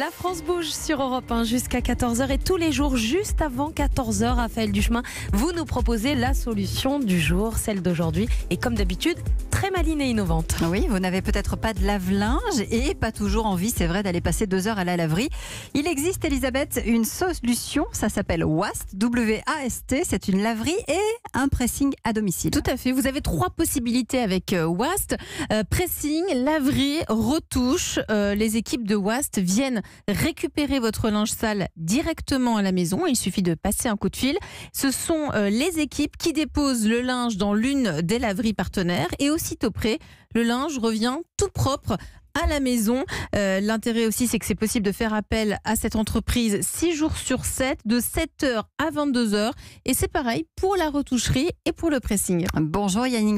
La France bouge sur Europe 1 jusqu'à 14h et tous les jours juste avant 14h, Raphaël Duchemin, vous nous proposez la solution du jour, celle d'aujourd'hui et comme d'habitude, très maline et innovante. Oui, vous n'avez peut-être pas de lave-linge et pas toujours envie, c'est vrai, d'aller passer deux heures à la laverie. Il existe, Elisabeth, une solution, ça s'appelle WAST, W-A-S-T, c'est une laverie et un pressing à domicile. Tout à fait, vous avez trois possibilités avec euh, WAST, euh, pressing, laverie, retouche, euh, les équipes de WAST viennent récupérer votre linge sale directement à la maison. Il suffit de passer un coup de fil. Ce sont euh, les équipes qui déposent le linge dans l'une des laveries partenaires et aussitôt près, le linge revient tout propre à la maison. Euh, l'intérêt aussi, c'est que c'est possible de faire appel à cette entreprise 6 jours sur 7, de 7h à 22h. Et c'est pareil pour la retoucherie et pour le pressing. Bonjour Yannick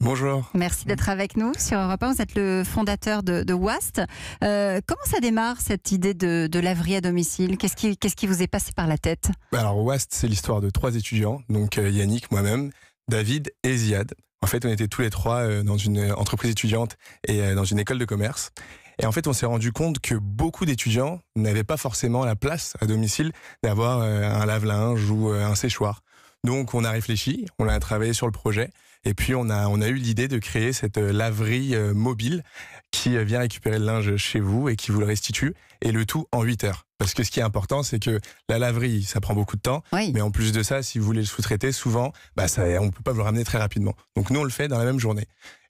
Bonjour. Merci d'être avec nous sur Europe 1. Vous êtes le fondateur de, WAST. Euh, comment ça démarre cette idée de, de laverie à domicile Qu'est-ce qui, qui, vous est passé par la tête Alors WAST, c'est l'histoire de trois étudiants, donc euh, Yannick, moi-même, David et Ziad. En fait, on était tous les trois euh, dans une euh, entreprise étudiante et euh, dans une école de commerce. Et en fait, on s'est rendu compte que beaucoup d'étudiants n'avaient pas forcément la place à domicile d'avoir un lave-linge ou un séchoir. Donc, on a réfléchi, on a travaillé sur le projet. Et puis on a, on a eu l'idée de créer cette euh, laverie euh, mobile qui euh, vient récupérer le linge chez vous et qui vous le restitue, et le tout en 8 heures. Parce que ce qui est important, c'est que la laverie, ça prend beaucoup de temps. Mais en plus de ça, si vous voulez le sous-traiter, souvent, bah ça, on ne peut pas vous le ramener très rapidement. Donc nous, on le fait dans la même journée.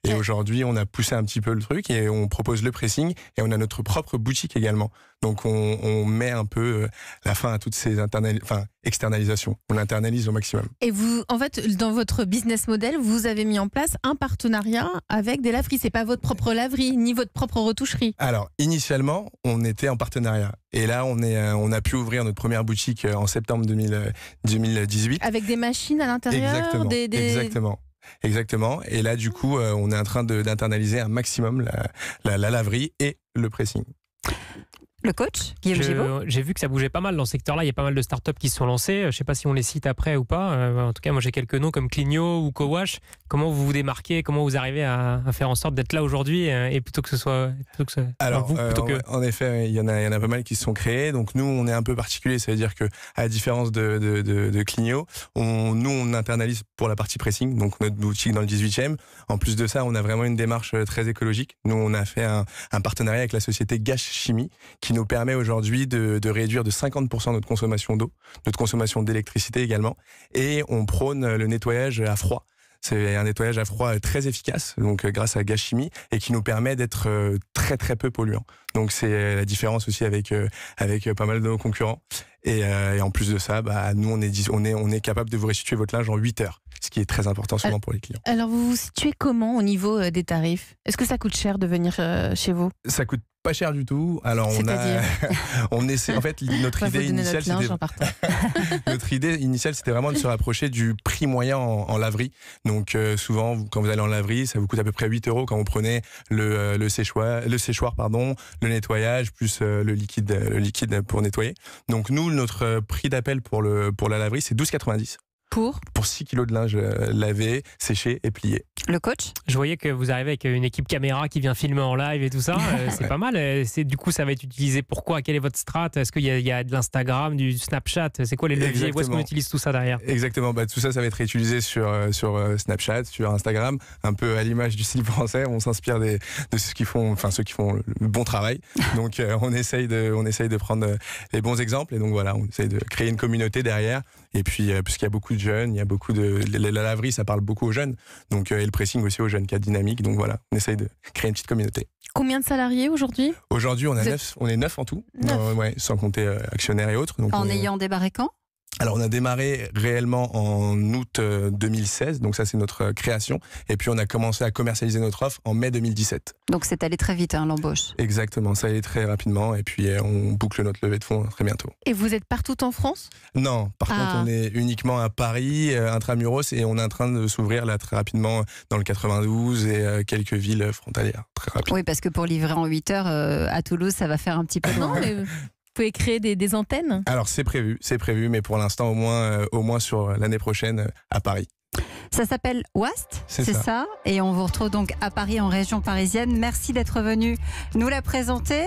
Et aujourd'hui, on a poussé un petit peu le truc et on propose le pressing et on a notre propre boutique également. Donc on, met un peu euh, la fin à toutes ces enfin, externalisations. On l'internalise au maximum. Et vous, en fait, dans votre business model, vous avez mis en place un partenariat avec des laveries. C'est pas votre propre laverie ni votre propre retoucherie. Alors initialement, on était en partenariat. Et là, on, est, euh, on a pu ouvrir notre première boutique euh, en septembre 2018. Avec des machines à l'intérieur Exactement. des... Exactement. Exactement. Et là, du coup, euh, on est en train d'internaliser un maximum la, laverie et le pressing le coach Guillaume J'ai vu que ça bougeait pas mal dans ce secteur-là. Il y a pas mal de startups qui se sont lancées. Euh, je ne sais pas si on les cite après ou pas. Euh, en tout cas, moi j'ai quelques noms comme Cligno ou Cowash. Comment vous vous démarquez Comment vous arrivez à, faire en sorte d'être là aujourd'hui euh, et plutôt que ce soit plutôt que Alors, vous, en effet, il y en a, il y en a pas mal qui se sont créés. Donc nous, on est un peu particulier. Ça veut dire que à la différence de, Cligno, nous on internalise pour la partie pressing. Donc notre boutique dans le 18e. En plus de ça, on a vraiment une démarche très écologique. Nous, on a fait un, un partenariat avec la société Gache Chimie qui qui nous permet aujourd'hui de, de, réduire de 50% notre consommation d'eau, notre consommation d'électricité également. Et on prône le nettoyage à froid. C'est un nettoyage à froid très efficace, donc euh, grâce à Gashimi, et qui nous permet d'être euh, très très peu polluant. Donc c'est euh, la différence aussi avec avec pas mal de nos concurrents. Et, en plus de ça, bah, nous on est on est on est capable de vous restituer votre linge en 8 heures, ce qui est très important souvent pour les clients. Alors vous vous situez comment au niveau des tarifs Est-ce que ça coûte cher de venir chez vous Ça coûte pas cher du tout. Alors on a, essaie. En fait, notre idée initiale, c'était notre idée initiale, c'était vraiment de se rapprocher du prix moyen en, laverie. Donc euh, souvent, quand vous allez en laverie, ça vous coûte à peu près 8 euros quand vous prenez euh, le, séchoir, le séchoir pardon, le nettoyage plus euh, le liquide, pour nettoyer. Donc nous, notre prix d'appel pour pour la laverie, c'est 12,90. Pour Pour 6 kilos de linge euh, lavé, séché et plié. Le coach Je voyais que vous arrivez avec une équipe caméra qui vient filmer en live et tout ça. Euh, c'est pas mal. Euh, c'est Du coup, ça va être utilisé pourquoi Quelle est votre strat Est-ce qu'il y, y, a de l'Instagram, du Snapchat C'est quoi les leviers Où est-ce qu'on utilise tout ça derrière Exactement. Bah, tout ça, ça va être utilisé sur, sur Snapchat, sur Instagram, un peu à l'image du style français. On s'inspire de ceux qui, font, enfin, ceux qui font le bon travail. Donc, on, essaye de, on essaye de prendre les bons exemples. Et donc, voilà, on essaye de créer une communauté derrière. Et puis, puisqu'il y a beaucoup de jeunes, il y a beaucoup de. La laverie, ça parle beaucoup aux jeunes. Donc, euh, et le pressing aussi aux jeunes, qui a dynamique. Donc voilà, on essaye de créer une petite communauté. Combien de salariés aujourd'hui Aujourd'hui, on, a 9, on est neuf en tout, euh, sans compter euh, actionnaires et autres. Donc en ayant débarré quand alors on a démarré réellement en août 2016, euh, donc ça c'est notre euh, création, et puis on a commencé à commercialiser notre offre en mai 2017. Donc c'est allé très vite hein, l'embauche. Exactement, ça allait très rapidement, et puis euh, on boucle notre levée de fonds hein, très bientôt. Et vous êtes partout en France Non, par contre ah. on est uniquement à Paris, intramuros, et on est en train de s'ouvrir là très rapidement dans le 92 et quelques villes frontalières, très rapidement. Oui, parce que pour livrer en 8 heures à Toulouse, ça va faire un petit peu de... créer des, antennes Alors c'est prévu, c'est prévu, mais pour l'instant au moins, euh, au moins sur euh, l'année prochaine euh, à Paris. Ça s'appelle WAST, c'est ça. Et on vous retrouve donc à Paris, en région parisienne. Merci d'être venu nous la présenter.